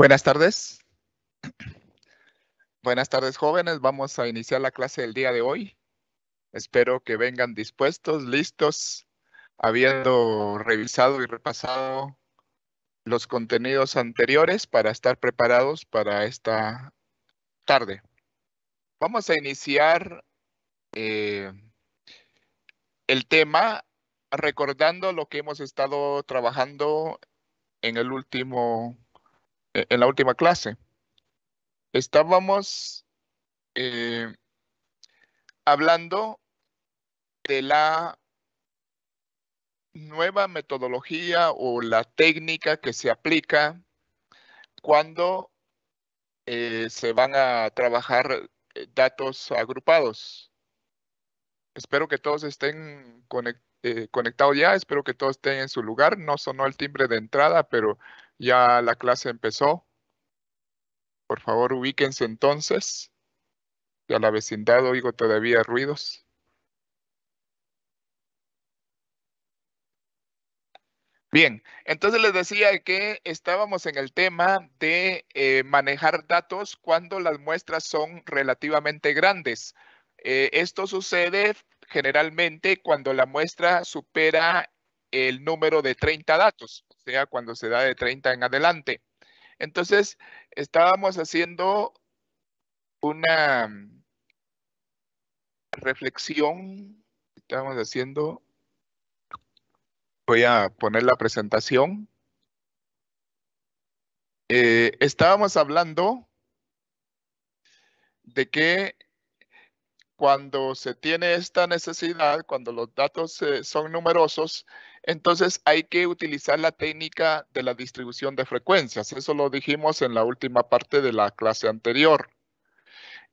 Buenas tardes. Buenas tardes, jóvenes. Vamos a iniciar la clase del día de hoy. Espero que vengan dispuestos, listos, habiendo revisado y repasado los contenidos anteriores para estar preparados para esta tarde. Vamos a iniciar eh, el tema recordando lo que hemos estado trabajando en el último eh, en la última clase, estábamos eh, hablando de la nueva metodología o la técnica que se aplica cuando eh, se van a trabajar datos agrupados. Espero que todos estén conectados ya, espero que todos estén en su lugar. No sonó el timbre de entrada, pero ya la clase empezó. Por favor, ubíquense entonces. Ya la vecindad oigo todavía ruidos. Bien, entonces les decía que estábamos en el tema de eh, manejar datos cuando las muestras son relativamente grandes. Eh, esto sucede generalmente cuando la muestra supera el número de 30 datos, o sea, cuando se da de 30 en adelante. Entonces, estábamos haciendo una reflexión, estábamos haciendo, voy a poner la presentación. Eh, estábamos hablando de que cuando se tiene esta necesidad, cuando los datos eh, son numerosos, entonces hay que utilizar la técnica de la distribución de frecuencias. Eso lo dijimos en la última parte de la clase anterior.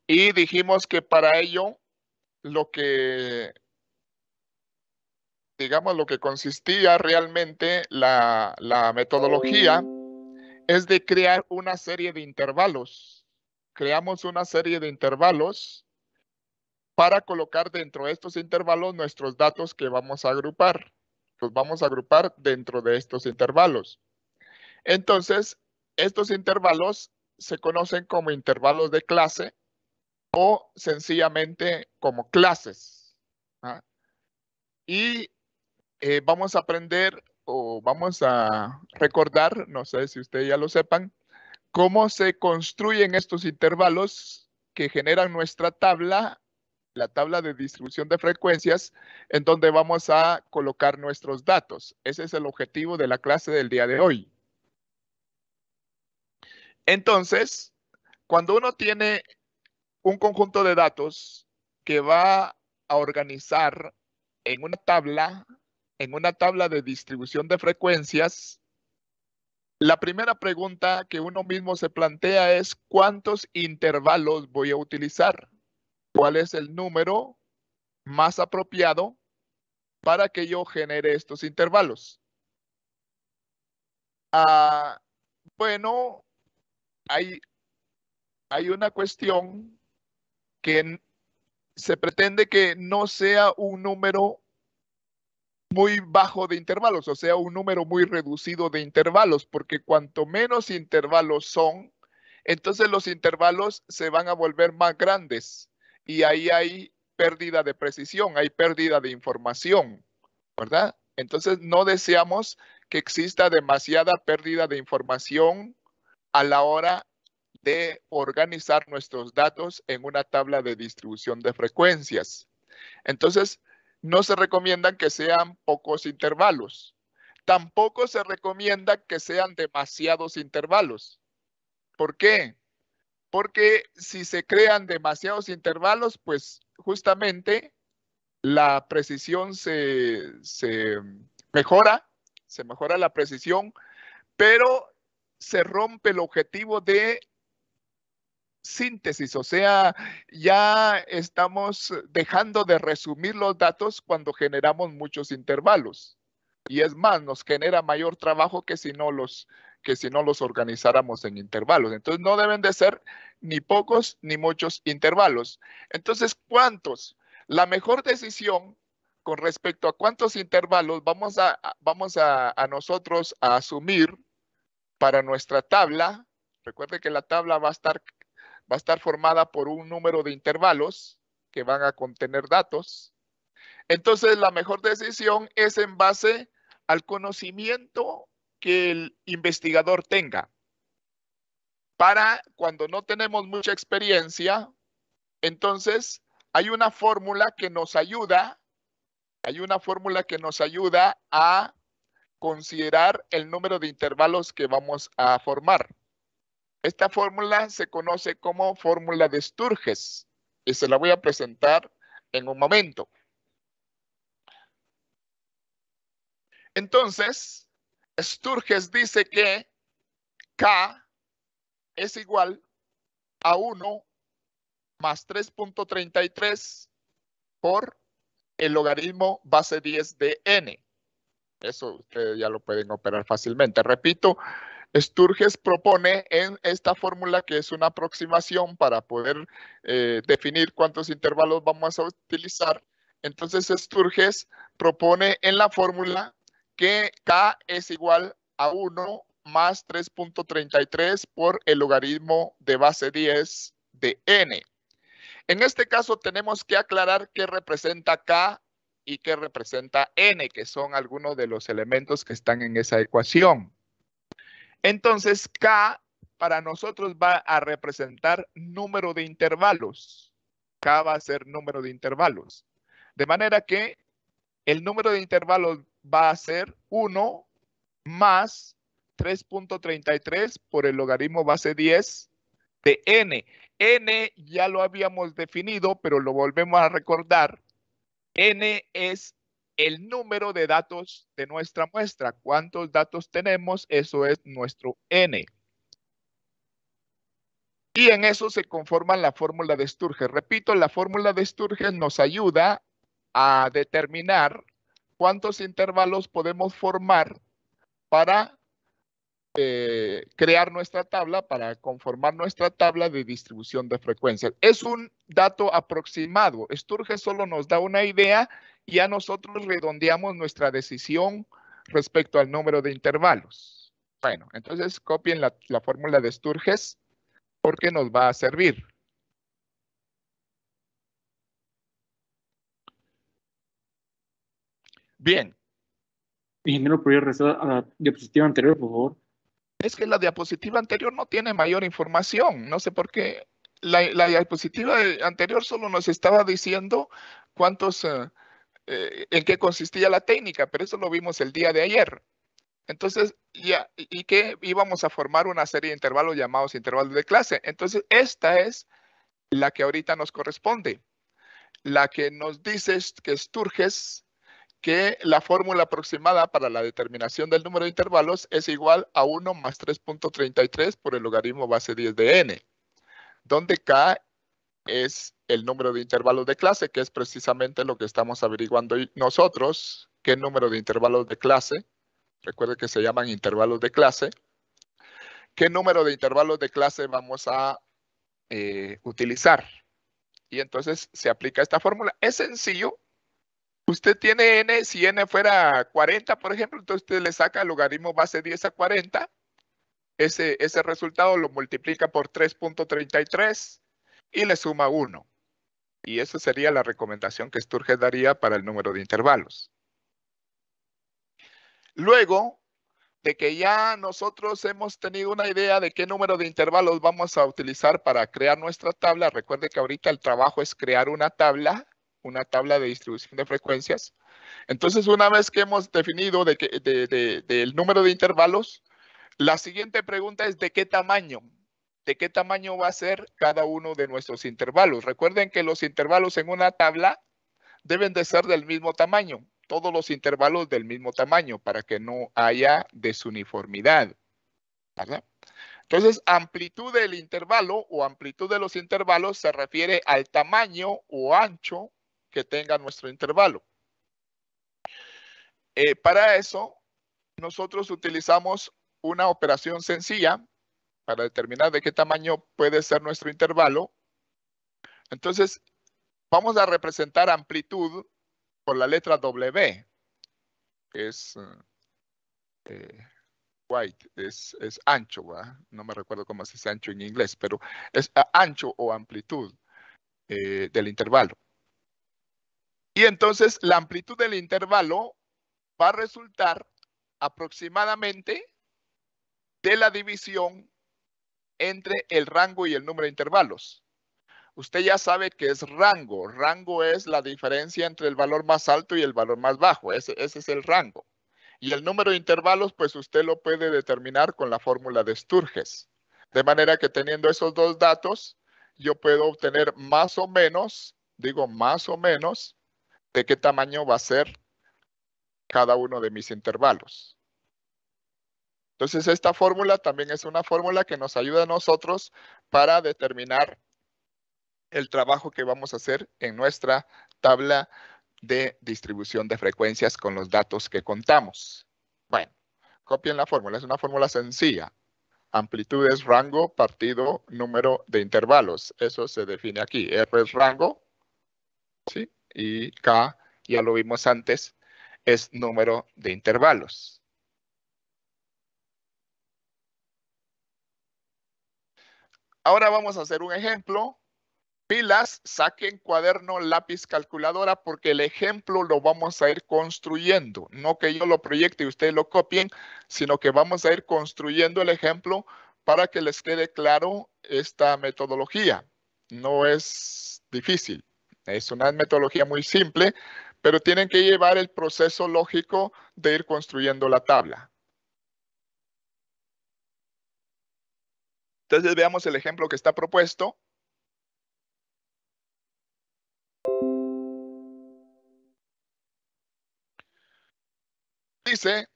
Y dijimos que para ello lo que, digamos, lo que consistía realmente la, la metodología es de crear una serie de intervalos. Creamos una serie de intervalos para colocar dentro de estos intervalos nuestros datos que vamos a agrupar. Los vamos a agrupar dentro de estos intervalos. Entonces, estos intervalos se conocen como intervalos de clase o sencillamente como clases. ¿ah? Y eh, vamos a aprender o vamos a recordar, no sé si ustedes ya lo sepan, cómo se construyen estos intervalos que generan nuestra tabla la tabla de distribución de frecuencias en donde vamos a colocar nuestros datos. Ese es el objetivo de la clase del día de hoy. Entonces, cuando uno tiene un conjunto de datos que va a organizar en una tabla, en una tabla de distribución de frecuencias, la primera pregunta que uno mismo se plantea es ¿cuántos intervalos voy a utilizar? cuál es el número más apropiado para que yo genere estos intervalos. Ah, bueno, hay, hay una cuestión que se pretende que no sea un número muy bajo de intervalos, o sea, un número muy reducido de intervalos, porque cuanto menos intervalos son, entonces los intervalos se van a volver más grandes y ahí hay pérdida de precisión, hay pérdida de información, ¿verdad? Entonces no deseamos que exista demasiada pérdida de información a la hora de organizar nuestros datos en una tabla de distribución de frecuencias. Entonces, no se recomienda que sean pocos intervalos. Tampoco se recomienda que sean demasiados intervalos. ¿Por qué? porque si se crean demasiados intervalos, pues justamente la precisión se, mejora, se mejora la precisión, pero se rompe el objetivo de síntesis, o sea, ya estamos dejando de resumir los datos cuando generamos muchos intervalos. Y es más, nos genera mayor trabajo que si no los que si no los organizáramos en intervalos. Entonces no deben de ser ni pocos ni muchos intervalos. Entonces, ¿cuántos? La mejor decisión con respecto a cuántos intervalos vamos a, vamos a, nosotros a asumir para nuestra tabla. Recuerde que la tabla va a estar, va a estar formada por un número de intervalos que van a contener datos. Entonces, la mejor decisión es en base al conocimiento que el investigador tenga. Para cuando no tenemos mucha experiencia, entonces hay una fórmula que nos ayuda, hay una fórmula que nos ayuda a considerar el número de intervalos que vamos a formar. Esta fórmula se conoce como fórmula de Sturges y se la voy a presentar en un momento. Entonces, Sturges dice que K es igual a 1 más 3.33 por el logaritmo base 10 de n. Eso ustedes ya lo pueden operar fácilmente. Repito, Sturges propone en esta fórmula que es una aproximación para poder eh, definir cuántos intervalos vamos a utilizar. Entonces Sturges propone en la fórmula que K es igual a 1 más 3.33 por el logaritmo de base 10 de n. En este caso tenemos que aclarar qué representa K y qué representa n, que son algunos de los elementos que están en esa ecuación. Entonces, K para nosotros va a representar número de intervalos. K va a ser número de intervalos. De manera que el número de intervalos va a ser 1 más 3.33 por el logaritmo base 10 de n. n ya lo habíamos definido, pero lo volvemos a recordar. n es el número de datos de nuestra muestra. ¿Cuántos datos tenemos? Eso es nuestro n. Y en eso se conforma la fórmula de Sturges. Repito, la fórmula de Sturges nos ayuda a determinar cuántos intervalos podemos formar para eh, crear nuestra tabla, para conformar nuestra tabla de distribución de frecuencias. Es un dato aproximado. Sturges solo nos da una idea y a nosotros redondeamos nuestra decisión respecto al número de intervalos. Bueno, entonces copien la, la fórmula de Sturges porque nos va a servir. Bien. Ingeniero, ¿podría regresar a la diapositiva anterior, por favor? Es que la diapositiva anterior no tiene mayor información. No sé por qué. La, diapositiva anterior solo nos estaba diciendo cuántos, eh, eh, en qué consistía la técnica, pero eso lo vimos el día de ayer. Entonces, ya, y que íbamos a formar una serie de intervalos llamados intervalos de clase. Entonces, esta es la que ahorita nos corresponde, la que nos dice que Sturges que la fórmula aproximada para la determinación del número de intervalos es igual a 1 más 3.33 por el logaritmo base 10 de n, donde k es el número de intervalos de clase, que es precisamente lo que estamos averiguando nosotros, qué número de intervalos de clase, recuerde que se llaman intervalos de clase, qué número de intervalos de clase vamos a eh, utilizar. Y entonces se aplica esta fórmula. Es sencillo, Usted tiene n, si n fuera 40, por ejemplo, entonces usted le saca el logaritmo base 10 a 40. Ese, ese resultado lo multiplica por 3.33 y le suma 1. Y esa sería la recomendación que Sturges daría para el número de intervalos. Luego de que ya nosotros hemos tenido una idea de qué número de intervalos vamos a utilizar para crear nuestra tabla, recuerde que ahorita el trabajo es crear una tabla una tabla de distribución de frecuencias. Entonces, una vez que hemos definido de que, de, del número de intervalos, la siguiente pregunta es de qué tamaño, de qué tamaño va a ser cada uno de nuestros intervalos. Recuerden que los intervalos en una tabla deben de ser del mismo tamaño, todos los intervalos del mismo tamaño para que no haya desuniformidad. ¿verdad? Entonces, amplitud del intervalo o amplitud de los intervalos se refiere al tamaño o ancho que tenga nuestro intervalo. Eh, para eso, nosotros utilizamos una operación sencilla para determinar de qué tamaño puede ser nuestro intervalo. Entonces, vamos a representar amplitud por la letra W, que es eh, eh, es, ancho, no me recuerdo cómo se dice ancho en inglés, pero es ancho o amplitud del intervalo. Y entonces la amplitud del intervalo va a resultar aproximadamente de la división entre el rango y el número de intervalos. Usted ya sabe que es rango. Rango es la diferencia entre el valor más alto y el valor más bajo. Ese, es el rango. Y el número de intervalos, pues usted lo puede determinar con la fórmula de Sturges. De manera que teniendo esos dos datos, yo puedo obtener más o menos, digo más o menos, de qué tamaño va a ser cada uno de mis intervalos. Entonces, esta fórmula también es una fórmula que nos ayuda a nosotros para determinar el trabajo que vamos a hacer en nuestra tabla de distribución de frecuencias con los datos que contamos. Bueno, copien la fórmula. Es una fórmula sencilla. Amplitud es rango partido número de intervalos. Eso se define aquí. R es rango. ¿sí? y K, ya lo vimos antes, es número de intervalos. Ahora vamos a hacer un ejemplo. Pilas, saquen cuaderno, lápiz, calculadora, porque el ejemplo lo vamos a ir construyendo. No que yo lo proyecte y ustedes lo copien, sino que vamos a ir construyendo el ejemplo para que les quede claro esta metodología. No es difícil. Es una metodología muy simple, pero tienen que llevar el proceso lógico de ir construyendo la tabla. Entonces veamos el ejemplo que está propuesto. Dice,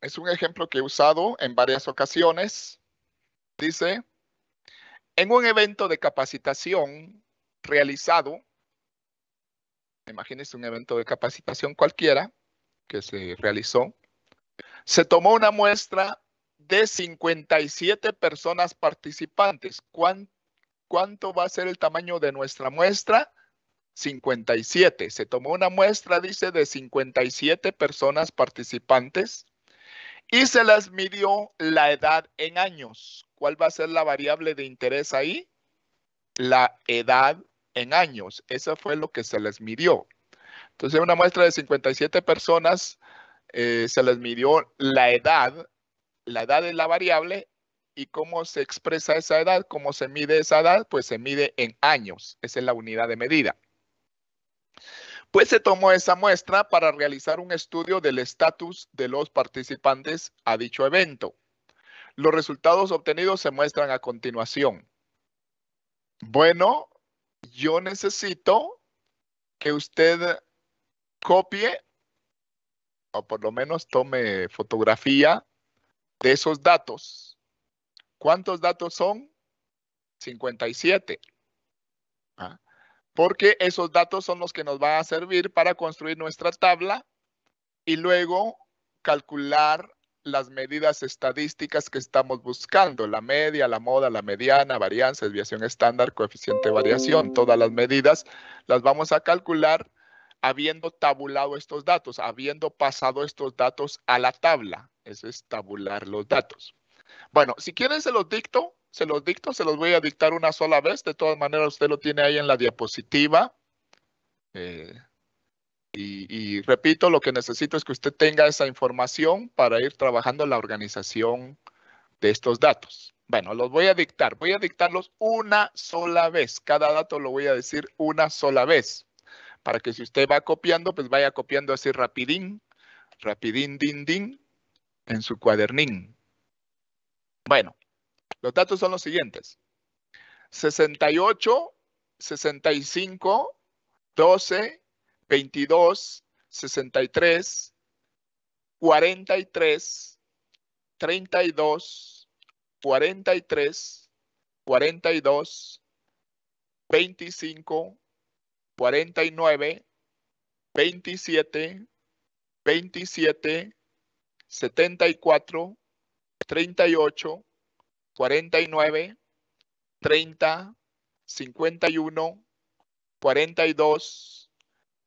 es un ejemplo que he usado en varias ocasiones. Dice, en un evento de capacitación realizado imagínense un evento de capacitación cualquiera que se realizó, se tomó una muestra de 57 personas participantes. ¿Cuánto va a ser el tamaño de nuestra muestra? 57. Se tomó una muestra, dice, de 57 personas participantes y se las midió la edad en años. ¿Cuál va a ser la variable de interés ahí? La edad en años. Eso fue lo que se les midió. Entonces, una muestra de 57 personas eh, se les midió la edad, la edad es la variable y cómo se expresa esa edad, cómo se mide esa edad, pues se mide en años. Esa es la unidad de medida. Pues se tomó esa muestra para realizar un estudio del estatus de los participantes a dicho evento. Los resultados obtenidos se muestran a continuación. Bueno, yo necesito que usted copie o por lo menos tome fotografía de esos datos. ¿Cuántos datos son? 57. ¿Ah? Porque esos datos son los que nos van a servir para construir nuestra tabla y luego calcular las medidas estadísticas que estamos buscando, la media, la moda, la mediana, varianza, desviación estándar, coeficiente de variación, todas las medidas las vamos a calcular habiendo tabulado estos datos, habiendo pasado estos datos a la tabla. Eso es tabular los datos. Bueno, si quieren se los dicto, se los dicto, se los voy a dictar una sola vez. De todas maneras, usted lo tiene ahí en la diapositiva. Eh, y, repito, lo que necesito es que usted tenga esa información para ir trabajando la organización de estos datos. Bueno, los voy a dictar. Voy a dictarlos una sola vez. Cada dato lo voy a decir una sola vez. Para que si usted va copiando, pues vaya copiando así rapidín. Rapidín, din, din, en su cuadernín. Bueno, los datos son los siguientes. 68, 65, 12, 22, 63, 43, 32, 43, 42, 25, 49, 27, 27, 74, 38, 49, 30, 51, 42,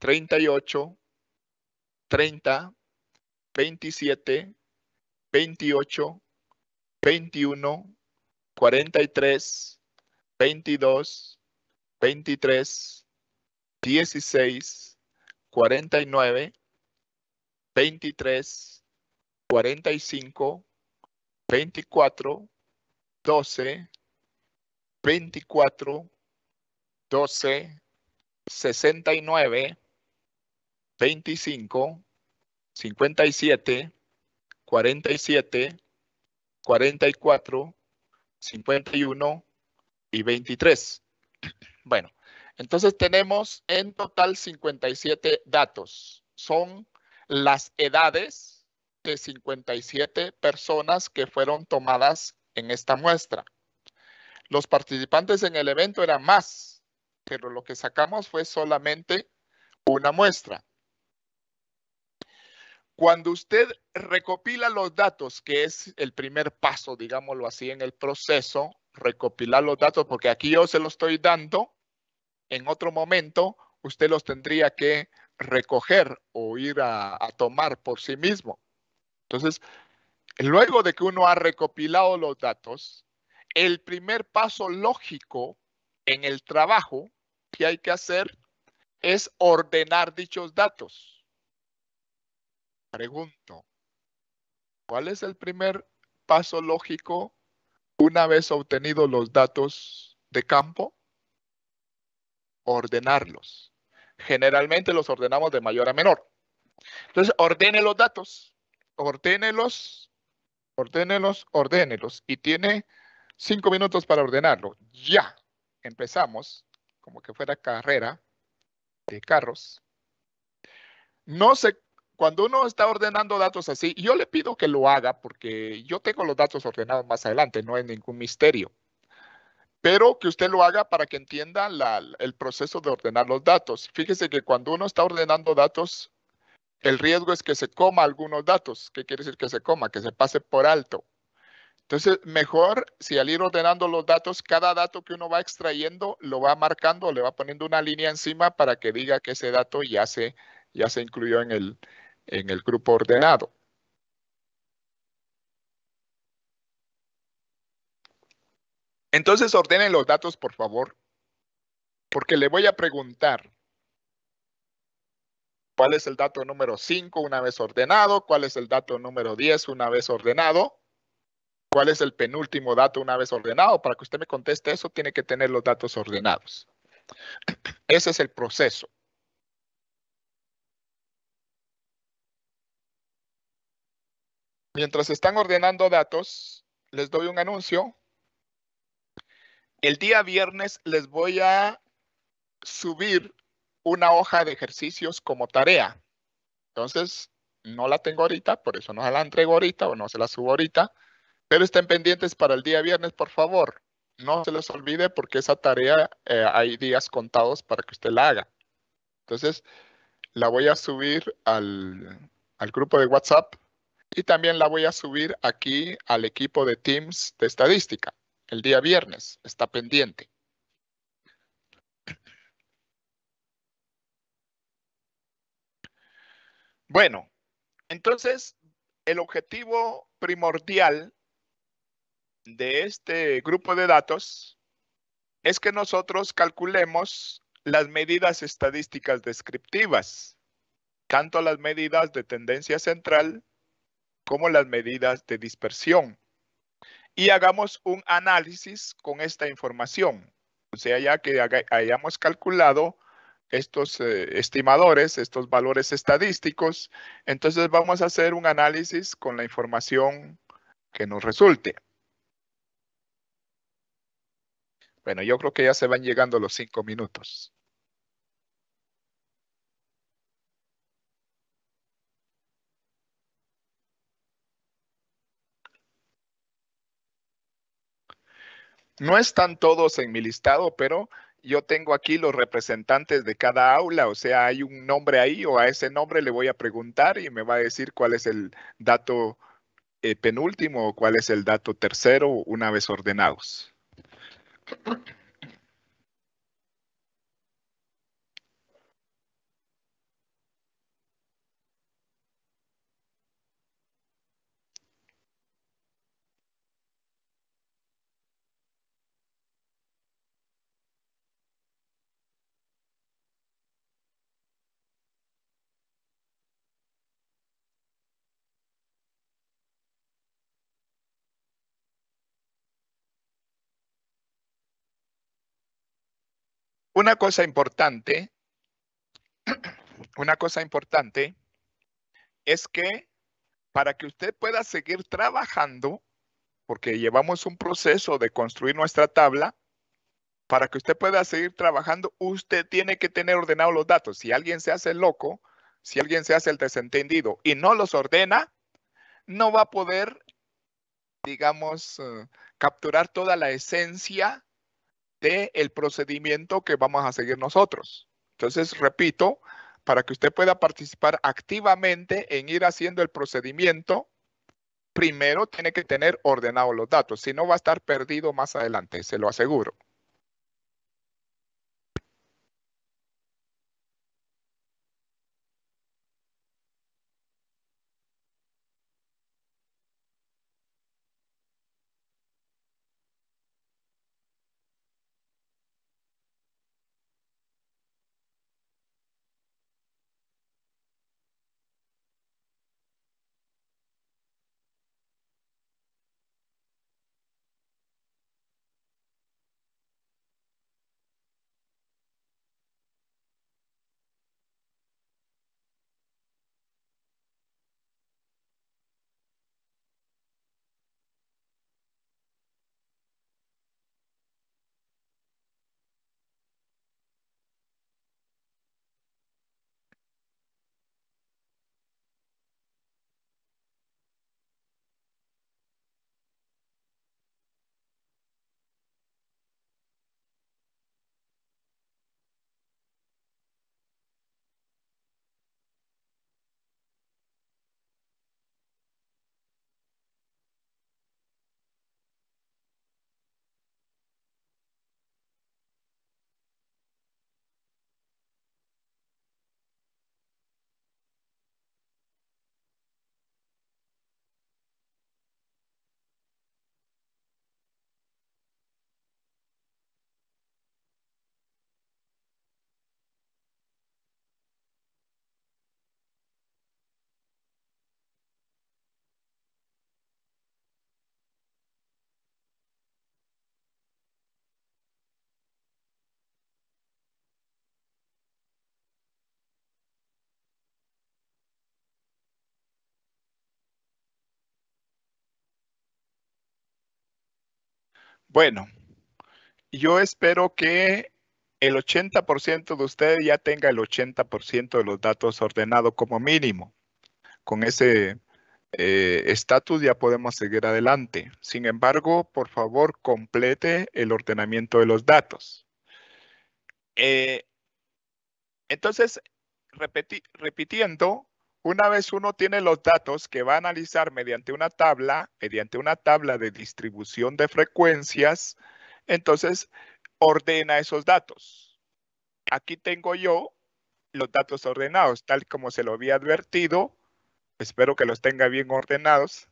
38, 30, 27, 28, 21, 43, 22, 23, 16, 49, 23, 45, 24, 12, 24, 12, 69, 25, 57, 47, 44, 51 y 23. Bueno, entonces tenemos en total 57 datos. Son las edades de 57 personas que fueron tomadas en esta muestra. Los participantes en el evento eran más, pero lo que sacamos fue solamente una muestra. Cuando usted recopila los datos, que es el primer paso, digámoslo así, en el proceso, recopilar los datos, porque aquí yo se los estoy dando, en otro momento usted los tendría que recoger o ir a, tomar por sí mismo. Entonces, luego de que uno ha recopilado los datos, el primer paso lógico en el trabajo que hay que hacer es ordenar dichos datos. Pregunto, ¿cuál es el primer paso lógico una vez obtenidos los datos de campo? Ordenarlos. Generalmente los ordenamos de mayor a menor. Entonces, ordene los datos, ordénelos, ordénelos, ordénelos. Y tiene cinco minutos para ordenarlo. Ya empezamos, como que fuera carrera de carros. No se cuando uno está ordenando datos así, yo le pido que lo haga porque yo tengo los datos ordenados más adelante, no hay ningún misterio. Pero que usted lo haga para que entienda el proceso de ordenar los datos. Fíjese que cuando uno está ordenando datos, el riesgo es que se coma algunos datos. ¿Qué quiere decir que se coma? Que se pase por alto. Entonces, mejor si al ir ordenando los datos, cada dato que uno va extrayendo lo va marcando, le va poniendo una línea encima para que diga que ese dato ya se, ya se incluyó en el, en el grupo ordenado. Entonces ordenen los datos, por favor, porque le voy a preguntar cuál es el dato número 5 una vez ordenado, cuál es el dato número 10 una vez ordenado, cuál es el penúltimo dato una vez ordenado. Para que usted me conteste eso, tiene que tener los datos ordenados. Ese es el proceso. Mientras están ordenando datos, les doy un anuncio. El día viernes les voy a subir una hoja de ejercicios como tarea. Entonces, no la tengo ahorita, por eso no se la entrego ahorita o no se la subo ahorita. Pero estén pendientes para el día viernes, por favor. No se les olvide porque esa tarea eh, hay días contados para que usted la haga. Entonces, la voy a subir al grupo de WhatsApp y también la voy a subir aquí al equipo de Teams de estadística el día viernes. Está pendiente. Bueno, entonces el objetivo primordial de este grupo de datos es que nosotros calculemos las medidas estadísticas descriptivas, tanto las medidas de tendencia central como las medidas de dispersión. Y hagamos un análisis con esta información. O sea, ya que hayamos calculado estos eh, estimadores, estos valores estadísticos, entonces vamos a hacer un análisis con la información que nos resulte. Bueno, yo creo que ya se van llegando los cinco minutos. No están todos en mi listado, pero yo tengo aquí los representantes de cada aula, o sea, hay un nombre ahí o a ese nombre le voy a preguntar y me va a decir cuál es el dato eh, penúltimo o cuál es el dato tercero una vez ordenados. Una cosa importante, una cosa importante es que para que usted pueda seguir trabajando, porque llevamos un proceso de construir nuestra tabla, para que usted pueda seguir trabajando, usted tiene que tener ordenados los datos. Si alguien se hace loco, si alguien se hace el desentendido y no los ordena, no va a poder, digamos, eh, capturar toda la esencia del procedimiento que vamos a seguir nosotros. Entonces, repito, para que usted pueda participar activamente en ir haciendo el procedimiento, primero tiene que tener ordenados los datos, si no va a estar perdido más adelante, se lo aseguro. Bueno, yo espero que el 80% de ustedes ya tenga el 80% de los datos ordenado como mínimo. Con ese eh, estatus ya podemos seguir adelante. Sin embargo, por favor, complete el ordenamiento de los datos. Eh, entonces, repitiendo, una vez uno tiene los datos que va a analizar mediante una tabla, mediante una tabla de distribución de frecuencias, entonces ordena esos datos. Aquí tengo yo los datos ordenados, tal como se lo había advertido. Espero que los tenga bien ordenados,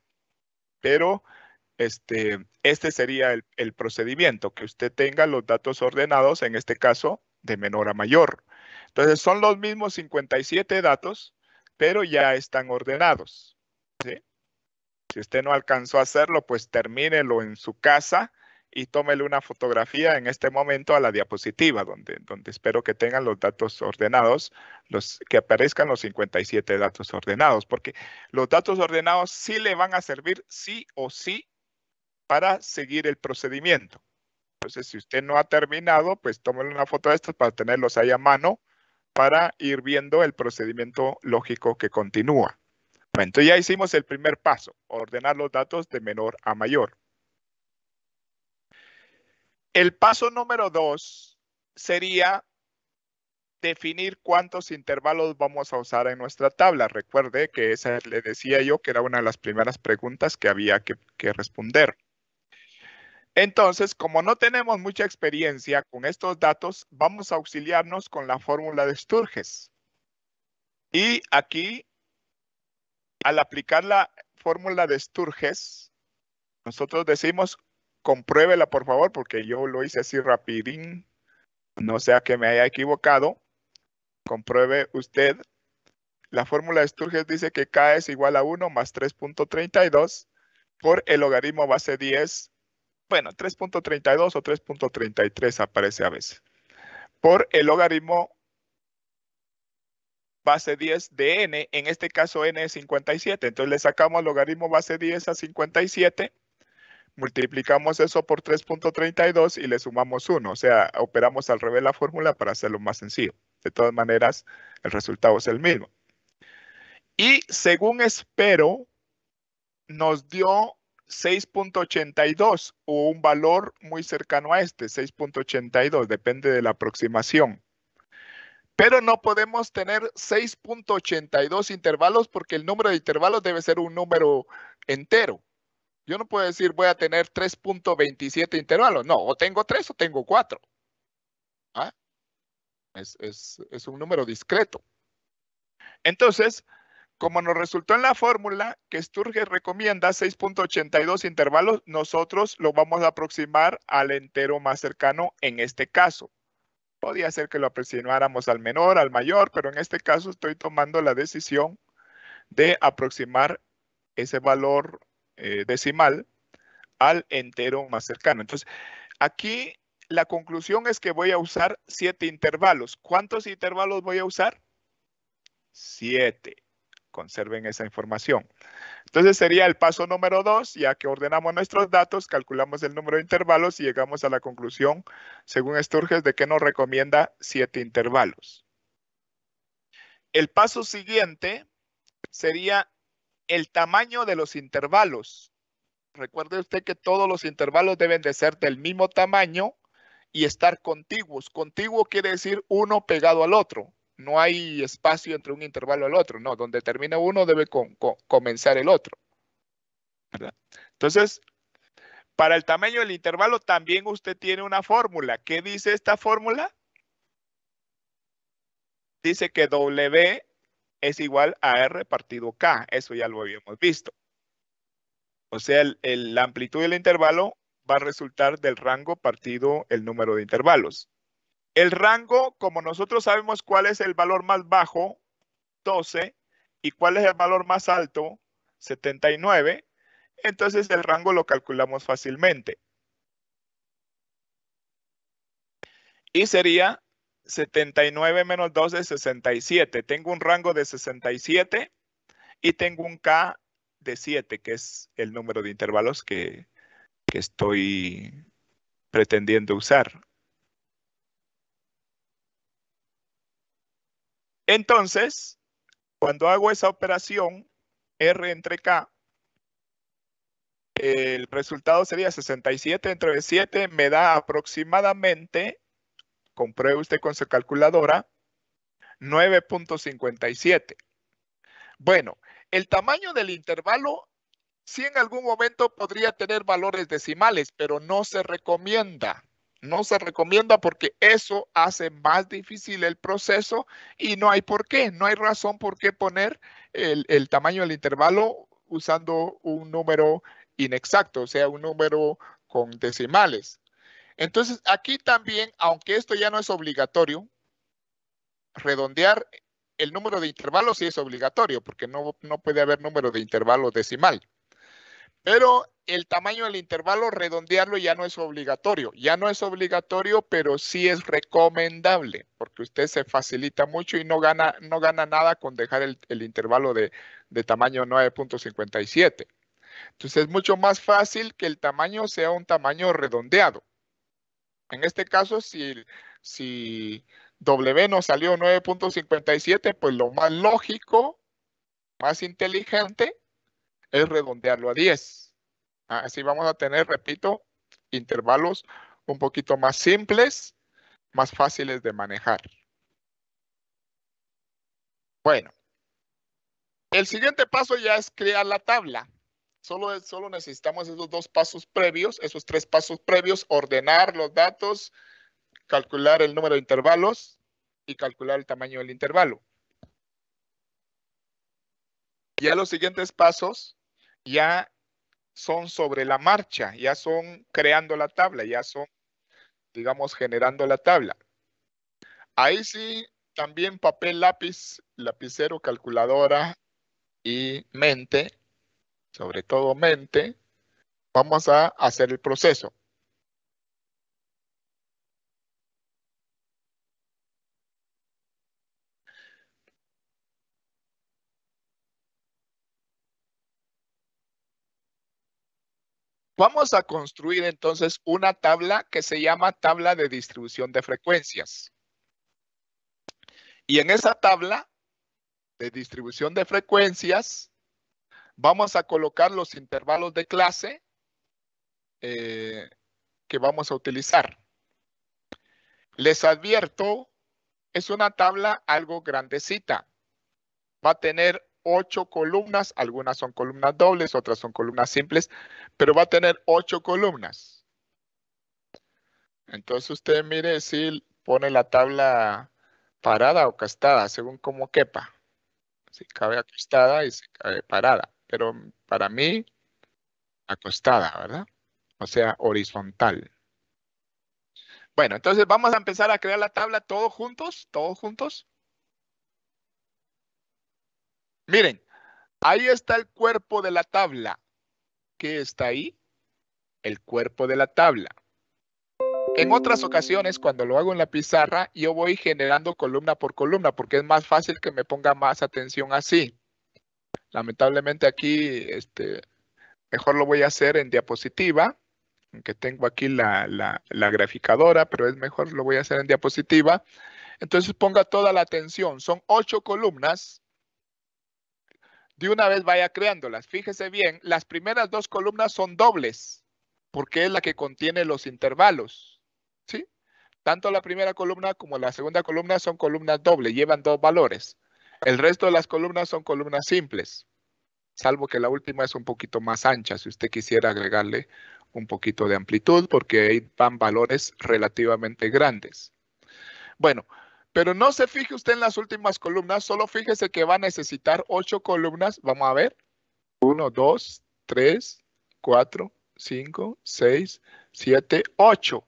pero este, este sería el, el procedimiento, que usted tenga los datos ordenados, en este caso, de menor a mayor. Entonces, son los mismos 57 datos, pero ya están ordenados. Si usted no alcanzó a hacerlo, pues termínelo en su casa y tómele una fotografía en este momento a la diapositiva, donde, espero que tengan los datos ordenados, los, que aparezcan los 57 datos ordenados, porque los datos ordenados sí le van a servir sí o sí para seguir el procedimiento. Entonces, si usted no ha terminado, pues tómele una foto de estos para tenerlos ahí a mano para ir viendo el procedimiento lógico que continúa. entonces ya hicimos el primer paso, ordenar los datos de menor a mayor. El paso número dos sería definir cuántos intervalos vamos a usar en nuestra tabla. Recuerde que esa le decía yo que era una de las primeras preguntas que había que responder. Entonces, como no tenemos mucha experiencia con estos datos, vamos a auxiliarnos con la fórmula de Sturges. Y aquí, al aplicar la fórmula de Sturges, nosotros decimos, compruébela por favor, porque yo lo hice así rapidín, no sea que me haya equivocado. Compruebe usted. La fórmula de Sturges dice que K es igual a 1 más 3.32 por el logaritmo base 10 bueno, 3.32 o 3.33 aparece a veces, por el logaritmo base 10 de n, en este caso n es 57, entonces le sacamos logaritmo base 10 a 57, multiplicamos eso por 3.32 y le sumamos 1, o sea, operamos al revés la fórmula para hacerlo más sencillo. De todas maneras, el resultado es el mismo. Y según espero, nos dio 6.82 o un valor muy cercano a este, 6.82, depende de la aproximación. Pero no podemos tener 6.82 intervalos porque el número de intervalos debe ser un número entero. Yo no puedo decir voy a tener 3.27 intervalos. No, o tengo 3 o tengo 4. ¿Ah? es un número discreto. Entonces, como nos resultó en la fórmula que Sturges recomienda 6.82 intervalos, nosotros lo vamos a aproximar al entero más cercano en este caso. Podría ser que lo aproximáramos al menor, al mayor, pero en este caso estoy tomando la decisión de aproximar ese valor eh, decimal al entero más cercano. Entonces, aquí la conclusión es que voy a usar siete intervalos. ¿Cuántos intervalos voy a usar? Siete conserven esa información. Entonces sería el paso número dos, ya que ordenamos nuestros datos, calculamos el número de intervalos y llegamos a la conclusión, según Sturges, de que nos recomienda siete intervalos. El paso siguiente sería el tamaño de los intervalos. Recuerde usted que todos los intervalos deben de ser del mismo tamaño y estar contiguos. Contiguo quiere decir uno pegado al otro no hay espacio entre un intervalo el otro, no, donde termina uno debe comenzar el otro. Entonces, para el tamaño del intervalo también usted tiene una fórmula. ¿Qué dice esta fórmula? Dice que W es igual a R partido K, eso ya lo habíamos visto. O sea, la amplitud del intervalo va a resultar del rango partido el número de intervalos. El rango, como nosotros sabemos cuál es el valor más bajo, 12, y cuál es el valor más alto, 79, entonces el rango lo calculamos fácilmente. Y sería 79 menos 12 67. Tengo un rango de 67 y tengo un K de 7, que es el número de intervalos que, que estoy pretendiendo usar. Entonces, cuando hago esa operación, R entre K, el resultado sería 67 entre 7, me da aproximadamente, compruebe usted con su calculadora, 9.57. Bueno, el tamaño del intervalo, si en algún momento podría tener valores decimales, pero no se recomienda. No se recomienda porque eso hace más difícil el proceso y no hay por qué, no hay razón por qué poner el, tamaño del intervalo usando un número inexacto, o sea, un número con decimales. Entonces, aquí también, aunque esto ya no es obligatorio, redondear el número de intervalos sí es obligatorio, porque no, no puede haber número de intervalo decimal. Pero el tamaño del intervalo, redondearlo ya no es obligatorio. Ya no es obligatorio, pero sí es recomendable, porque usted se facilita mucho y no gana, no gana nada con dejar el, intervalo de, tamaño 9.57. Entonces es mucho más fácil que el tamaño sea un tamaño redondeado. En este caso, si, si W nos salió 9.57, pues lo más lógico, más inteligente, es redondearlo a 10. Así vamos a tener, repito, intervalos un poquito más simples, más fáciles de manejar. Bueno, el siguiente paso ya es crear la tabla. Solo, necesitamos esos dos pasos previos, esos tres pasos previos, ordenar los datos, calcular el número de intervalos y calcular el tamaño del intervalo. Ya los siguientes pasos ya son sobre la marcha, ya son creando la tabla, ya son, digamos, generando la tabla. Ahí sí, también papel, lápiz, lapicero, calculadora y mente, sobre todo mente, vamos a hacer el proceso. Vamos a construir entonces una tabla que se llama tabla de distribución de frecuencias. Y en esa tabla de distribución de frecuencias, vamos a colocar los intervalos de clase eh, que vamos a utilizar. Les advierto, es una tabla algo grandecita. Va a tener ocho columnas, algunas son columnas dobles, otras son columnas simples, pero va a tener ocho columnas. Entonces usted mire si pone la tabla parada o castada, según como quepa. Si cabe acostada y si cabe parada. Pero para mí, acostada, ¿verdad? O sea, horizontal. Bueno, entonces vamos a empezar a crear la tabla todos juntos, todos juntos. Miren, ahí está el cuerpo de la tabla. ¿Qué está ahí? El cuerpo de la tabla. En otras ocasiones, cuando lo hago en la pizarra, yo voy generando columna por columna porque es más fácil que me ponga más atención así. Lamentablemente aquí, este, mejor lo voy a hacer en diapositiva, aunque tengo aquí la, la, la graficadora, pero es mejor lo voy a hacer en diapositiva. Entonces ponga toda la atención. Son ocho columnas de una vez vaya creándolas. Fíjese bien, las primeras dos columnas son dobles, porque es la que contiene los intervalos. ¿sí? Tanto la primera columna como la segunda columna son columnas dobles, llevan dos valores. El resto de las columnas son columnas simples, salvo que la última es un poquito más ancha, si usted quisiera agregarle un poquito de amplitud, porque ahí van valores relativamente grandes. Bueno, pero no se fije usted en las últimas columnas, solo fíjese que va a necesitar ocho columnas. Vamos a ver. Uno, dos, tres, cuatro, cinco, seis, siete, ocho.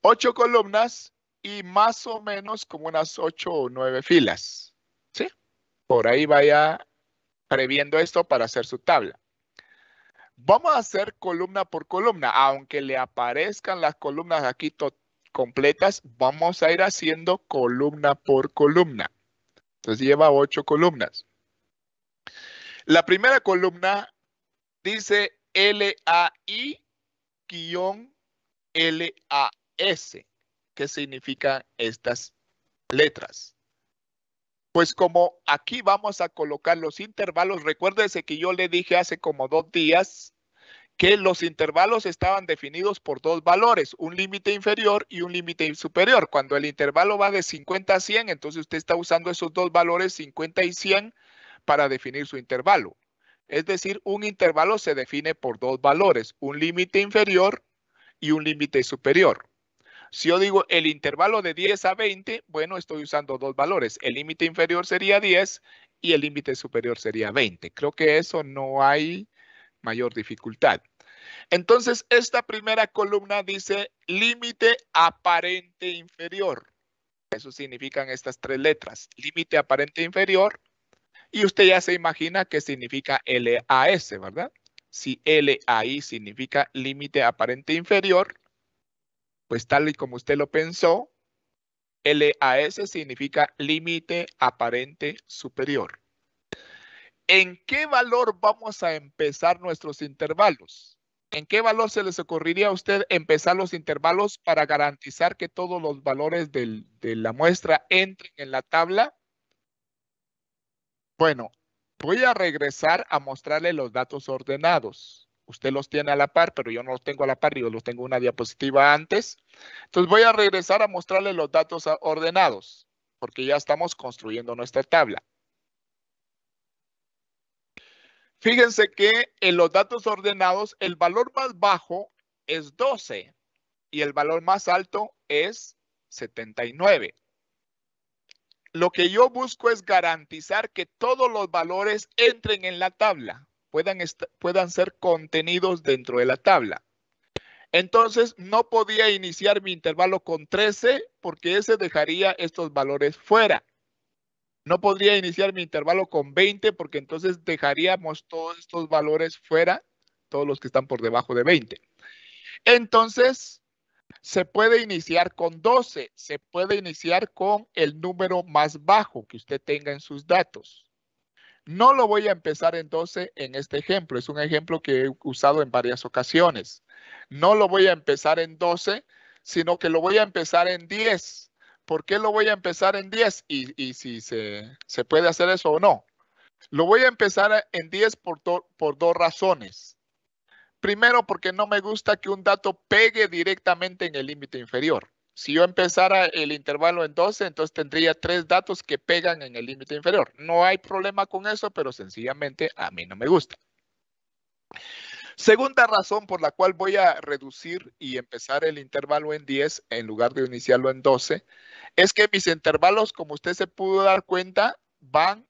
Ocho columnas y más o menos como unas ocho o nueve filas. ¿Sí? Por ahí vaya previendo esto para hacer su tabla. Vamos a hacer columna por columna, aunque le aparezcan las columnas aquí totalmente completas, vamos a ir haciendo columna por columna. Entonces lleva ocho columnas. La primera columna dice lai s ¿Qué significa estas letras? Pues como aquí vamos a colocar los intervalos, recuérdese que yo le dije hace como dos días que los intervalos estaban definidos por dos valores, un límite inferior y un límite superior. Cuando el intervalo va de 50 a 100, entonces usted está usando esos dos valores 50 y 100 para definir su intervalo. Es decir, un intervalo se define por dos valores, un límite inferior y un límite superior. Si yo digo el intervalo de 10 a 20, bueno, estoy usando dos valores. El límite inferior sería 10 y el límite superior sería 20. Creo que eso no hay mayor dificultad. Entonces, esta primera columna dice límite aparente inferior. Eso significan estas tres letras, límite aparente inferior. Y usted ya se imagina que significa LAS, ¿verdad? Si LAI significa límite aparente inferior, pues tal y como usted lo pensó, LAS significa límite aparente superior. ¿en qué valor vamos a empezar nuestros intervalos? ¿En qué valor se les ocurriría a usted empezar los intervalos para garantizar que todos los valores de la muestra entren en la tabla? Bueno, voy a regresar a mostrarle los datos ordenados. Usted los tiene a la par, pero yo no los tengo a la par, yo los tengo una diapositiva antes. Entonces voy a regresar a mostrarle los datos ordenados, porque ya estamos construyendo nuestra tabla. Fíjense que en los datos ordenados el valor más bajo es 12 y el valor más alto es 79. Lo que yo busco es garantizar que todos los valores entren en la tabla, puedan, puedan ser contenidos dentro de la tabla. Entonces, no podía iniciar mi intervalo con 13 porque ese dejaría estos valores fuera. No podría iniciar mi intervalo con 20 porque entonces dejaríamos todos estos valores fuera, todos los que están por debajo de 20. Entonces, se puede iniciar con 12, se puede iniciar con el número más bajo que usted tenga en sus datos. No lo voy a empezar en 12 en este ejemplo, es un ejemplo que he usado en varias ocasiones. No lo voy a empezar en 12, sino que lo voy a empezar en 10. ¿por qué lo voy a empezar en 10? Y, si se, puede hacer eso o no. Lo voy a empezar en 10 por, por dos razones. Primero, porque no me gusta que un dato pegue directamente en el límite inferior. Si yo empezara el intervalo en 12, entonces tendría tres datos que pegan en el límite inferior. No hay problema con eso, pero sencillamente a mí no me gusta. Segunda razón por la cual voy a reducir y empezar el intervalo en 10 en lugar de iniciarlo en 12, es que mis intervalos, como usted se pudo dar cuenta, van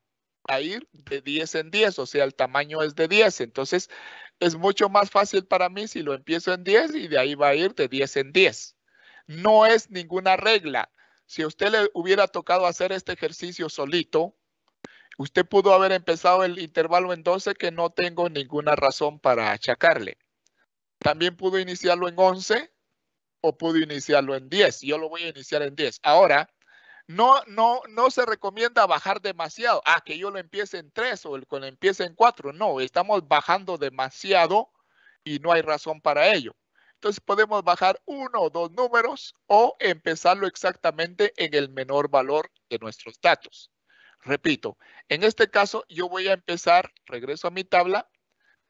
a ir de 10 en 10, o sea, el tamaño es de 10. Entonces, es mucho más fácil para mí si lo empiezo en 10 y de ahí va a ir de 10 en 10. No es ninguna regla. Si a usted le hubiera tocado hacer este ejercicio solito, Usted pudo haber empezado el intervalo en 12 que no tengo ninguna razón para achacarle. También pudo iniciarlo en 11 o pudo iniciarlo en 10. Yo lo voy a iniciar en 10. Ahora, no, no, no se recomienda bajar demasiado. Ah, que yo lo empiece en 3 o el que lo empiece en 4. No, estamos bajando demasiado y no hay razón para ello. Entonces podemos bajar uno o dos números o empezarlo exactamente en el menor valor de nuestros datos. Repito, en este caso yo voy a empezar, regreso a mi tabla,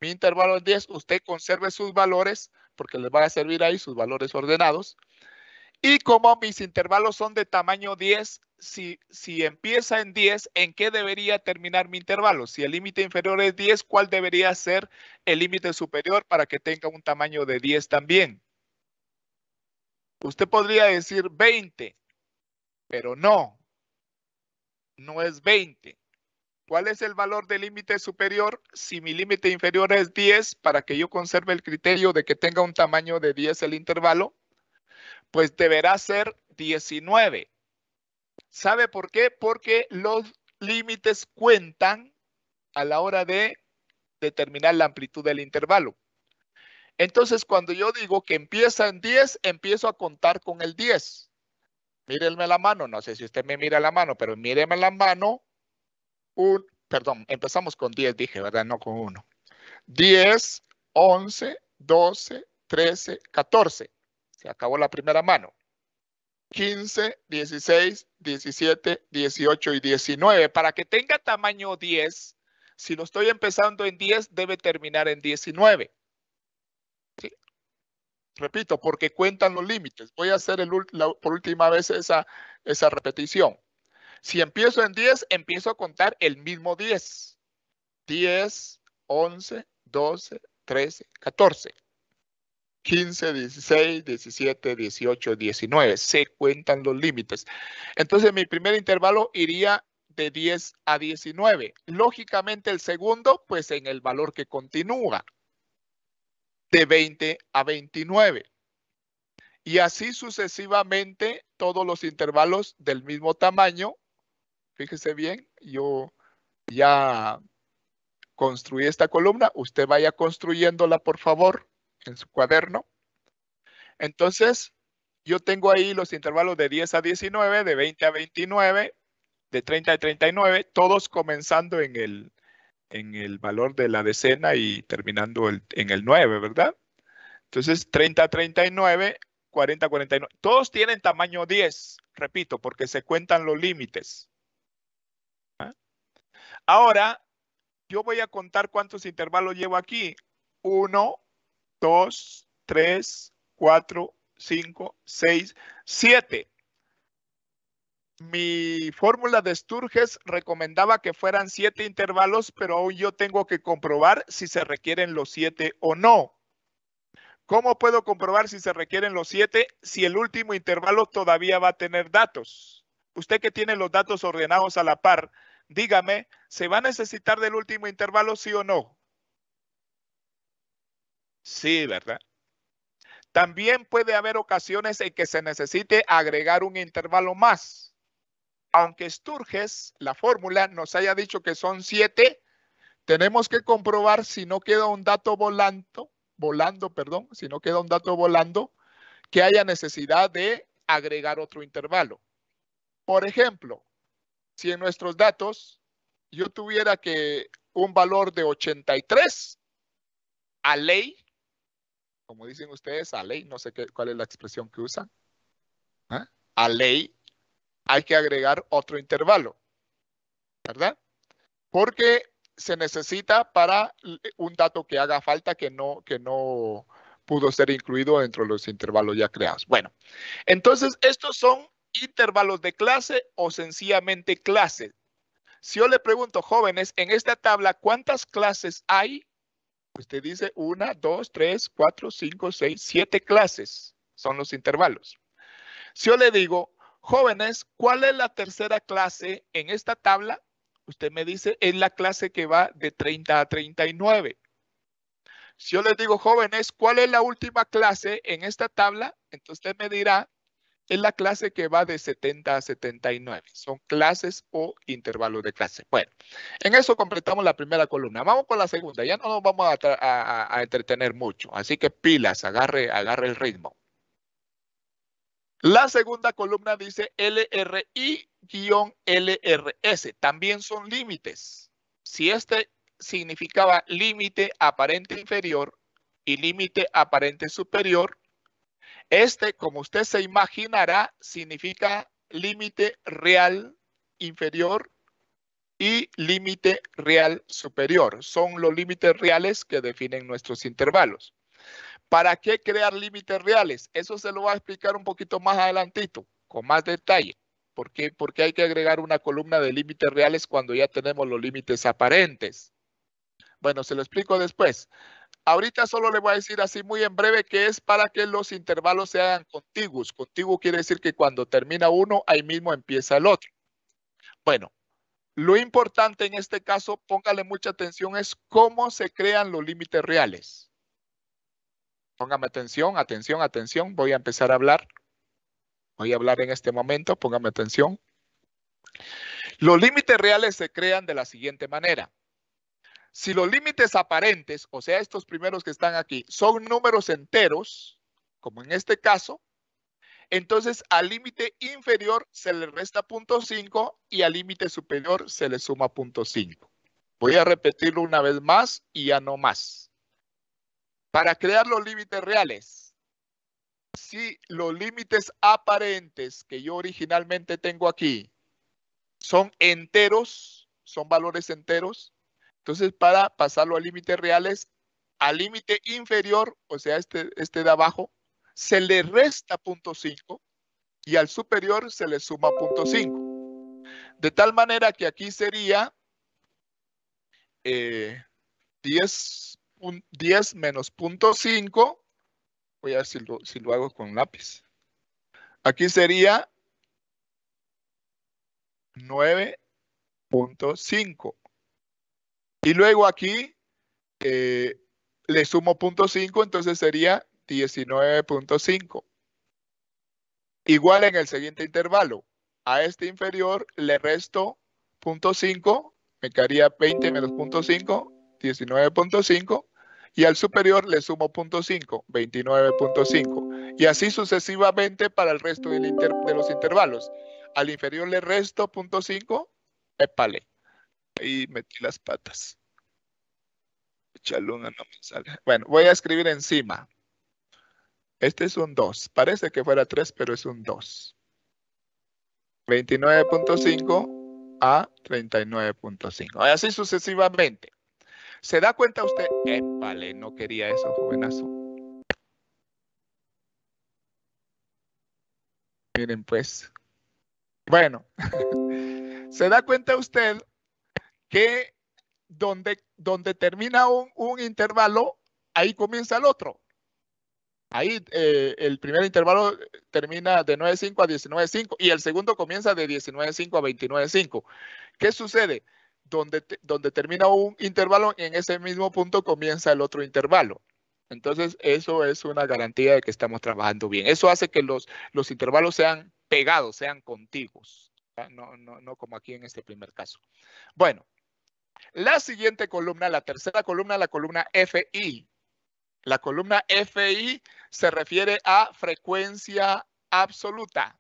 mi intervalo es 10, usted conserve sus valores porque les van a servir ahí sus valores ordenados. Y como mis intervalos son de tamaño 10, si, si empieza en 10, ¿en qué debería terminar mi intervalo? Si el límite inferior es 10, ¿cuál debería ser el límite superior para que tenga un tamaño de 10 también? Usted podría decir 20, pero no, no es 20. ¿Cuál es el valor del límite superior? Si mi límite inferior es 10, para que yo conserve el criterio de que tenga un tamaño de 10 el intervalo, pues deberá ser 19. ¿Sabe por qué? Porque los límites cuentan a la hora de determinar la amplitud del intervalo. Entonces, cuando yo digo que empieza en 10, empiezo a contar con el 10 mírenme la mano, no sé si usted me mira la mano, pero míreme la mano. Un, perdón, empezamos con 10, dije, ¿verdad? No con 1. 10, 11, 12, 13, 14. Se acabó la primera mano. 15, 16, 17, 18 y 19. Para que tenga tamaño 10, si lo estoy empezando en 10, debe terminar en 19. Repito, porque cuentan los límites. Voy a hacer el, por última vez esa, esa repetición. Si empiezo en 10, empiezo a contar el mismo 10. 10, 11, 12, 13, 14. 15, 16, 17, 18, 19. Se cuentan los límites. Entonces, mi primer intervalo iría de 10 a 19. Lógicamente, el segundo, pues en el valor que continúa de 20 a 29. Y así sucesivamente todos los intervalos del mismo tamaño. Fíjese bien, yo ya construí esta columna. Usted vaya construyéndola, por favor, en su cuaderno. Entonces, yo tengo ahí los intervalos de 10 a 19, de 20 a 29, de 30 a 39, todos comenzando en el, en el valor de la decena y terminando en el 9, ¿verdad? Entonces, 30, 39, 40, 49. Todos tienen tamaño 10, repito, porque se cuentan los límites. ¿Ah? Ahora, yo voy a contar cuántos intervalos llevo aquí. 1, 2, 3, 4, 5, 6, 7. Mi fórmula de Sturges recomendaba que fueran siete intervalos, pero hoy yo tengo que comprobar si se requieren los siete o no. ¿Cómo puedo comprobar si se requieren los siete si el último intervalo todavía va a tener datos? Usted que tiene los datos ordenados a la par, dígame, ¿se va a necesitar del último intervalo sí o no? Sí, ¿verdad? También puede haber ocasiones en que se necesite agregar un intervalo más aunque Sturges, la fórmula, nos haya dicho que son 7, tenemos que comprobar si no queda un dato volando, volando, perdón, si no queda un dato volando, que haya necesidad de agregar otro intervalo. Por ejemplo, si en nuestros datos yo tuviera que un valor de 83 a ley, como dicen ustedes, a ley, no sé qué, cuál es la expresión que usan, ¿ah? a ley hay que agregar otro intervalo, ¿verdad? Porque se necesita para un dato que haga falta que no, que no pudo ser incluido dentro de los intervalos ya creados. Bueno, entonces estos son intervalos de clase o sencillamente clases. Si yo le pregunto, jóvenes, en esta tabla, ¿cuántas clases hay? Usted dice una, dos, tres, cuatro, cinco, seis, siete clases. Son los intervalos. Si yo le digo, Jóvenes, ¿cuál es la tercera clase en esta tabla? Usted me dice, es la clase que va de 30 a 39. Si yo les digo, jóvenes, ¿cuál es la última clase en esta tabla? Entonces usted me dirá, es la clase que va de 70 a 79. Son clases o intervalos de clase. Bueno, en eso completamos la primera columna. Vamos con la segunda. Ya no nos vamos a, entretener mucho. Así que pilas, agarre, agarre el ritmo. La segunda columna dice LRI-LRS. También son límites. Si este significaba límite aparente inferior y límite aparente superior, este, como usted se imaginará, significa límite real inferior y límite real superior. Son los límites reales que definen nuestros intervalos. ¿Para qué crear límites reales? Eso se lo va a explicar un poquito más adelantito, con más detalle. ¿Por qué? Porque hay que agregar una columna de límites reales cuando ya tenemos los límites aparentes. Bueno, se lo explico después. Ahorita solo le voy a decir así muy en breve que es para que los intervalos se hagan contiguos. Contiguo quiere decir que cuando termina uno, ahí mismo empieza el otro. Bueno, lo importante en este caso, póngale mucha atención, es cómo se crean los límites reales. Póngame atención, atención, atención. Voy a empezar a hablar. Voy a hablar en este momento. Póngame atención. Los límites reales se crean de la siguiente manera. Si los límites aparentes, o sea, estos primeros que están aquí, son números enteros, como en este caso, entonces al límite inferior se le resta .5 y al límite superior se le suma 0.5. Voy a repetirlo una vez más y ya no más para crear los límites reales. Si los límites aparentes que yo originalmente tengo aquí son enteros, son valores enteros, entonces para pasarlo a límites reales, al límite inferior, o sea, este, este de abajo, se le resta 0.5 y al superior se le suma 0.5. De tal manera que aquí sería 10 eh, 10 menos 0.5, voy a ver si lo, hago con lápiz. Aquí sería 9.5. Y luego aquí eh, le sumo .5 entonces sería 19.5. Igual en el siguiente intervalo. A este inferior le resto 0.5, me quedaría 20 menos 0.5, 19.5 y al superior le sumo 0.5, 29.5, y así sucesivamente para el resto de los intervalos. Al inferior le resto 0.5, epale. ahí metí las patas. Chaluna no me sale. Bueno, voy a escribir encima. Este es un 2, parece que fuera 3, pero es un 2. 29.5 a 39.5. Así sucesivamente. ¿Se da cuenta usted? Vale, no quería eso, jovenazo. Miren pues. Bueno, se da cuenta usted que donde, donde termina un, intervalo, ahí comienza el otro. Ahí eh, el primer intervalo termina de 9.5 a 19.5 y el segundo comienza de 19.5 a 29.5. ¿Qué sucede? donde, termina un intervalo, en ese mismo punto comienza el otro intervalo. Entonces, eso es una garantía de que estamos trabajando bien. Eso hace que los, los intervalos sean pegados, sean contiguos, no, no como aquí en este primer caso. Bueno, la siguiente columna, la tercera columna, la columna FI. La columna FI se refiere a frecuencia absoluta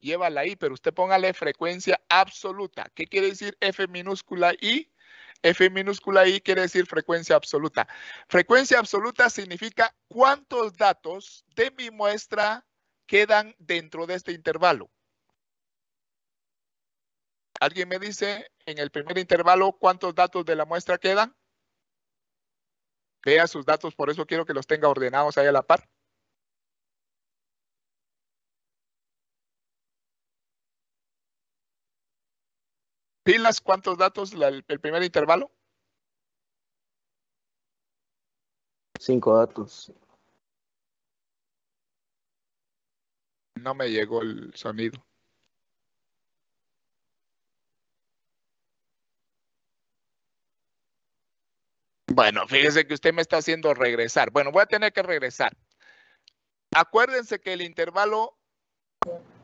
llévala ahí, pero usted póngale frecuencia absoluta. ¿Qué quiere decir F minúscula I? F minúscula I quiere decir frecuencia absoluta. Frecuencia absoluta significa cuántos datos de mi muestra quedan dentro de este intervalo. ¿Alguien me dice en el primer intervalo cuántos datos de la muestra quedan? Vea sus datos, por eso quiero que los tenga ordenados ahí a la par. pilas, ¿cuántos datos el primer intervalo? Cinco datos. No me llegó el sonido. Bueno, fíjese que usted me está haciendo regresar. Bueno, voy a tener que regresar. Acuérdense que el intervalo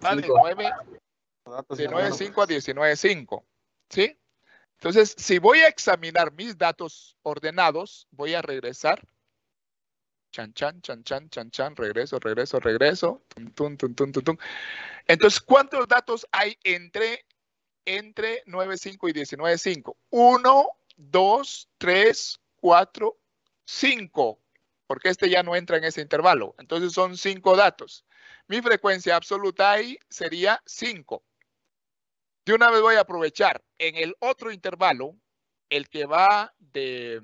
va de 9, de 9.5 a ¿sí? Entonces, si voy a examinar mis datos ordenados, voy a regresar. Chan, chan, chan, chan, chan, chan, regreso, regreso, regreso. Entonces, ¿cuántos datos hay entre, entre 9.5 y 19.5? 1, 2, 3, 4, 5. Porque este ya no entra en ese intervalo. Entonces, son 5 datos. Mi frecuencia absoluta ahí sería 5. De una vez voy a aprovechar en el otro intervalo, el que va de,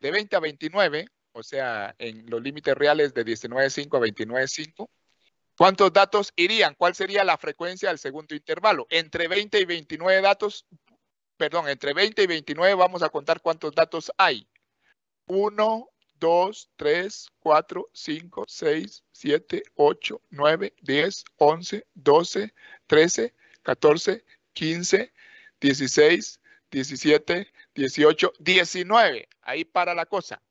de 20 a 29, o sea, en los límites reales de 19.5 a 29.5, ¿cuántos datos irían? ¿Cuál sería la frecuencia del segundo intervalo? Entre 20 y 29 datos, perdón, entre 20 y 29 vamos a contar cuántos datos hay. 1, 2, 3, 4, 5, 6, 7, 8, 9, 10, 11, 12, 13, 14, 15, 16, 17, 18, 19. Ahí para la cosa.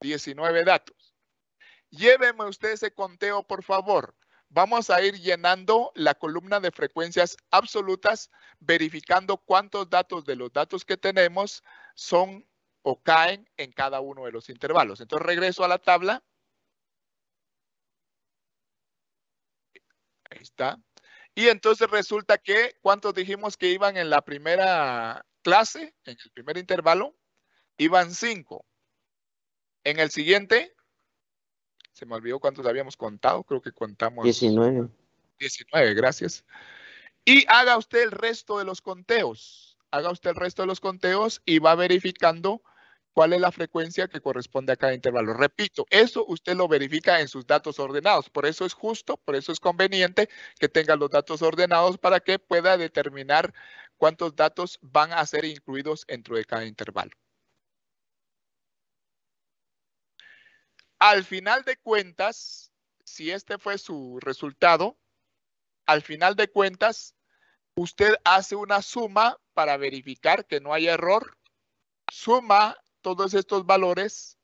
19 datos. Lléveme usted ese conteo, por favor. Vamos a ir llenando la columna de frecuencias absolutas, verificando cuántos datos de los datos que tenemos son o caen en cada uno de los intervalos. Entonces regreso a la tabla. Ahí está. Y entonces resulta que, ¿cuántos dijimos que iban en la primera clase, en el primer intervalo? Iban cinco. En el siguiente, se me olvidó cuántos habíamos contado, creo que contamos. Diecinueve. Diecinueve, gracias. Y haga usted el resto de los conteos. Haga usted el resto de los conteos y va verificando cuál es la frecuencia que corresponde a cada intervalo. Repito, eso usted lo verifica en sus datos ordenados. Por eso es justo, por eso es conveniente que tenga los datos ordenados para que pueda determinar cuántos datos van a ser incluidos dentro de cada intervalo. Al final de cuentas, si este fue su resultado, al final de cuentas, usted hace una suma para verificar que no hay error, suma todos estos valores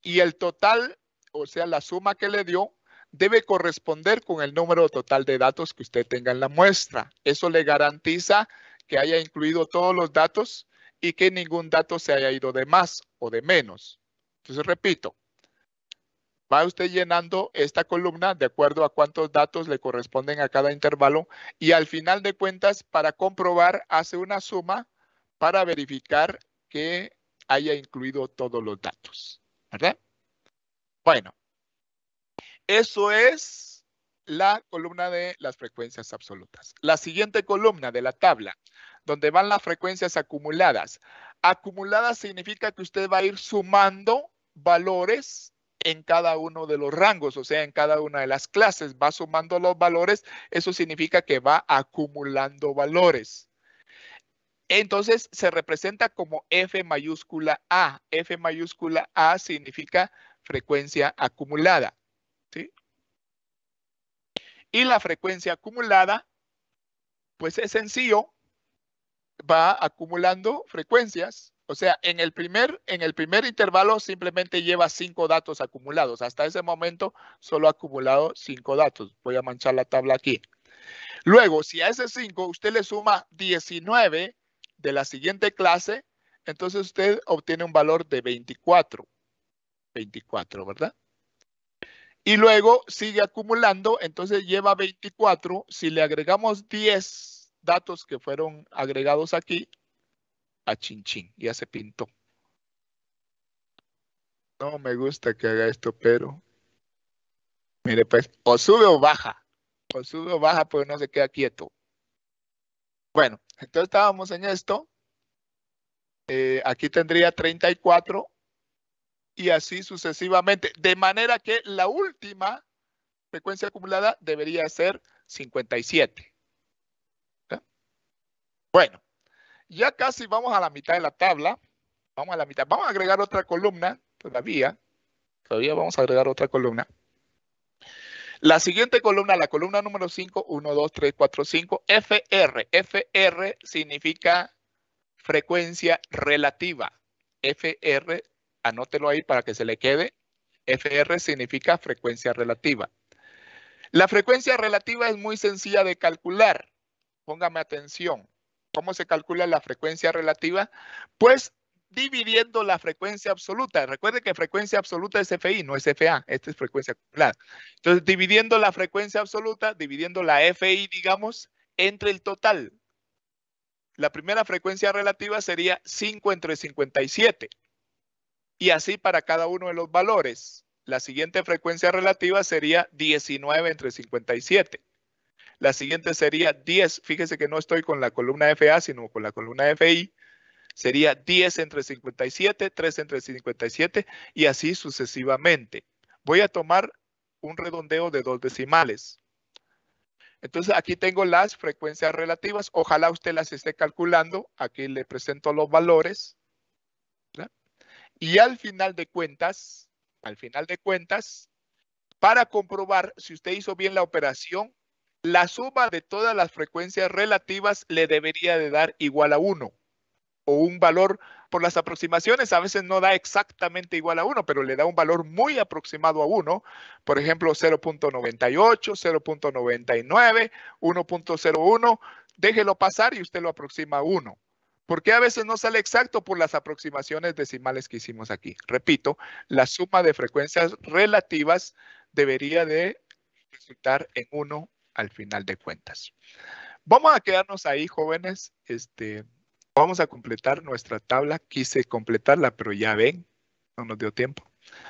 y el total, o sea, la suma que le dio, debe corresponder con el número total de datos que usted tenga en la muestra. Eso le garantiza que haya incluido todos los datos y que ningún dato se haya ido de más o de menos. Entonces, repito, va usted llenando esta columna de acuerdo a cuántos datos le corresponden a cada intervalo y al final de cuentas, para comprobar, hace una suma para verificar que haya incluido todos los datos, ¿verdad? Bueno, eso es la columna de las frecuencias absolutas. La siguiente columna de la tabla, donde van las frecuencias acumuladas. Acumuladas significa que usted va a ir sumando valores en cada uno de los rangos, o sea, en cada una de las clases, va sumando los valores, eso significa que va acumulando valores. Entonces se representa como F mayúscula A. F mayúscula A significa frecuencia acumulada. ¿sí? Y la frecuencia acumulada, pues es sencillo, va acumulando frecuencias. O sea, en el, primer, en el primer intervalo simplemente lleva cinco datos acumulados. Hasta ese momento solo ha acumulado cinco datos. Voy a manchar la tabla aquí. Luego, si a ese 5 usted le suma 19, de la siguiente clase, entonces usted obtiene un valor de 24. 24, ¿verdad? Y luego sigue acumulando, entonces lleva 24. Si le agregamos 10 datos que fueron agregados aquí, a chin ya se pintó. No me gusta que haga esto, pero... Mire, pues, o sube o baja. O sube o baja, pues no se queda quieto. Bueno, entonces estábamos en esto. Eh, aquí tendría 34 y así sucesivamente. De manera que la última frecuencia acumulada debería ser 57. Bueno, ya casi vamos a la mitad de la tabla. Vamos a la mitad. Vamos a agregar otra columna todavía. Todavía vamos a agregar otra columna. La siguiente columna, la columna número 5, 1, 2, 3, 4, 5, FR. FR significa frecuencia relativa. FR, anótelo ahí para que se le quede. FR significa frecuencia relativa. La frecuencia relativa es muy sencilla de calcular. Póngame atención. ¿Cómo se calcula la frecuencia relativa? Pues dividiendo la frecuencia absoluta. Recuerde que frecuencia absoluta es FI, no es FA. Esta es frecuencia acumulada. Entonces, dividiendo la frecuencia absoluta, dividiendo la FI, digamos, entre el total. La primera frecuencia relativa sería 5 entre 57. Y así para cada uno de los valores. La siguiente frecuencia relativa sería 19 entre 57. La siguiente sería 10. Fíjese que no estoy con la columna FA, sino con la columna FI. Sería 10 entre 57, 3 entre 57 y así sucesivamente. Voy a tomar un redondeo de dos decimales. Entonces aquí tengo las frecuencias relativas. Ojalá usted las esté calculando. Aquí le presento los valores. Y al final de cuentas, al final de cuentas, para comprobar si usted hizo bien la operación, la suma de todas las frecuencias relativas le debería de dar igual a 1 o un valor por las aproximaciones, a veces no da exactamente igual a uno, pero le da un valor muy aproximado a uno. Por ejemplo, 0.98, 0.99, 1.01. Déjelo pasar y usted lo aproxima a 1. Porque a veces no sale exacto por las aproximaciones decimales que hicimos aquí. Repito, la suma de frecuencias relativas debería de resultar en 1 al final de cuentas. Vamos a quedarnos ahí, jóvenes. Este, Vamos a completar nuestra tabla. Quise completarla, pero ya ven, no nos dio tiempo.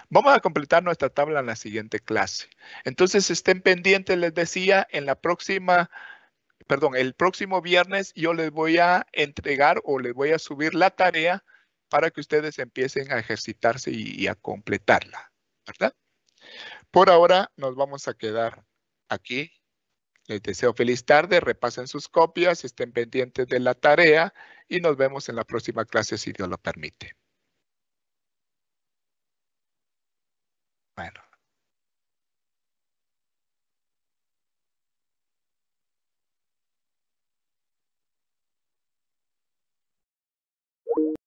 Vamos a completar nuestra tabla en la siguiente clase. Entonces, estén pendientes, les decía, en la próxima, perdón, el próximo viernes yo les voy a entregar o les voy a subir la tarea para que ustedes empiecen a ejercitarse y, a completarla, ¿verdad? Por ahora nos vamos a quedar aquí les deseo feliz tarde, repasen sus copias, estén pendientes de la tarea y nos vemos en la próxima clase si Dios lo permite. Bueno.